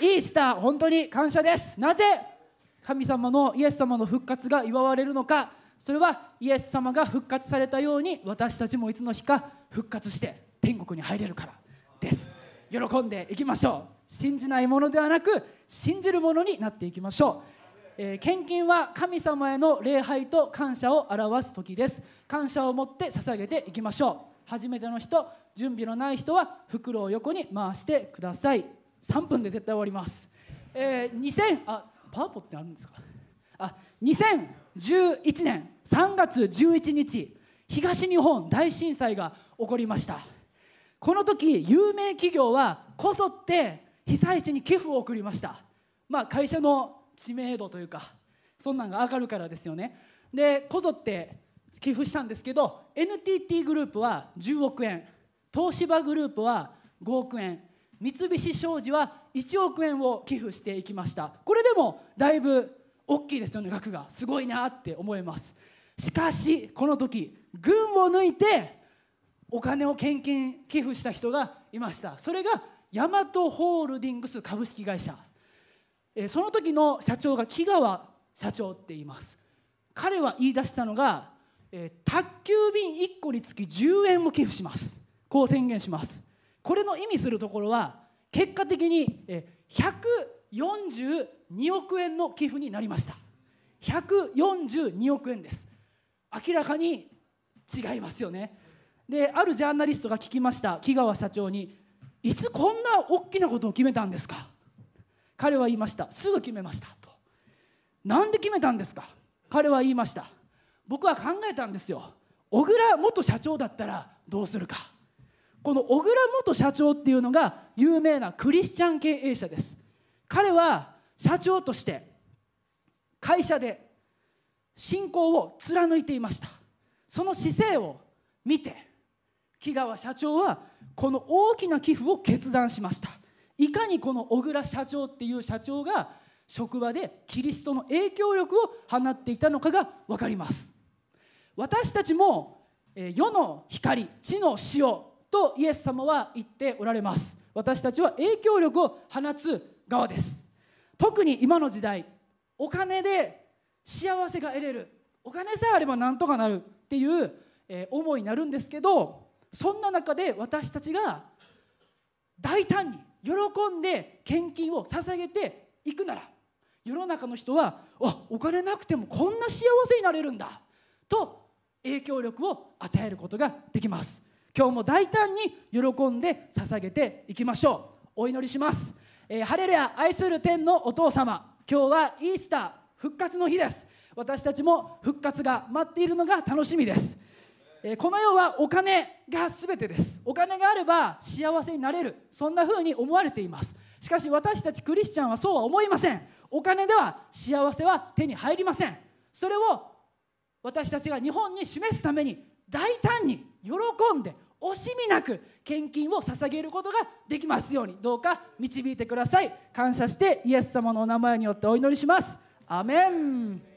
ー、イースター本当に感謝ですなぜ神様のイエス様の復活が祝われるのかそれはイエス様が復活されたように私たちもいつの日か復活して天国に入れるからです喜んでいきましょう信じないものではなく信じるものになっていきましょう、えー、献金は神様への礼拝と感謝を表す時です感謝を持って捧げていきましょう初めての人準備のない人は袋を横に回してください3分で絶対終わります。えー、2000あパワポってあるんですかあ2011年3月11日東日本大震災が起こりましたこの時有名企業はこぞって被災地に寄付を送りましたまあ会社の知名度というかそんなんが上がるからですよねでこぞって寄付したんですけど NTT グループは10億円東芝グループは5億円三菱商事は1億円を寄付していきましたこれでもだいぶ大きいですよね額がすごいなって思いますしかしこの時群を抜いてお金を献金寄付した人がいましたそれがヤマトホールディングス株式会社その時の社長が木川社長って言います彼は言い出したのが、え宅急便1個につき10円を寄付しますこう宣言しますこれの意味するところは結果的に142億円の寄付になりました142億円です明らかに違いますよねであるジャーナリストが聞きました木川社長にいつこんな大きなことを決めたんですか彼は言いましたすぐ決めましたとなんで決めたんですか彼は言いました僕は考えたんですよ小倉元社長だったらどうするかこの小倉元社長っていうのが有名なクリスチャン経営者です彼は社長として会社で信仰を貫いていましたその姿勢を見て木川社長はこの大きな寄付を決断しましたいかにこの小倉社長っていう社長が職場でキリストの影響力を放っていたのかが分かります私たちも世の光地の塩とイエス様は言っておられます私たちは影響力を放つ側です特に今の時代お金で幸せが得れるお金さえあればなんとかなるっていう、え思いになるんですけどそんな中で私たちが大胆に喜んで献金を捧げていくなら世の中の人はお金なくてもこんな幸せになれるんだと影響力を与えることができます今日も大胆に喜んで捧げていきましょうお祈りします、えー、ハレルヤ愛する天のお父様今日はイースター復活の日です私たちも復活が待っているのが楽しみですこの世はお金が全てですお金があれば幸せになれるそんな風に思われていますしかし私たちクリスチャンはそうは思いませんお金では幸せは手に入りませんそれを私たちが日本に示すために大胆に喜んで惜しみなく献金を捧げることができますようにどうか導いてください感謝してイエス様のお名前によってお祈りしますアメン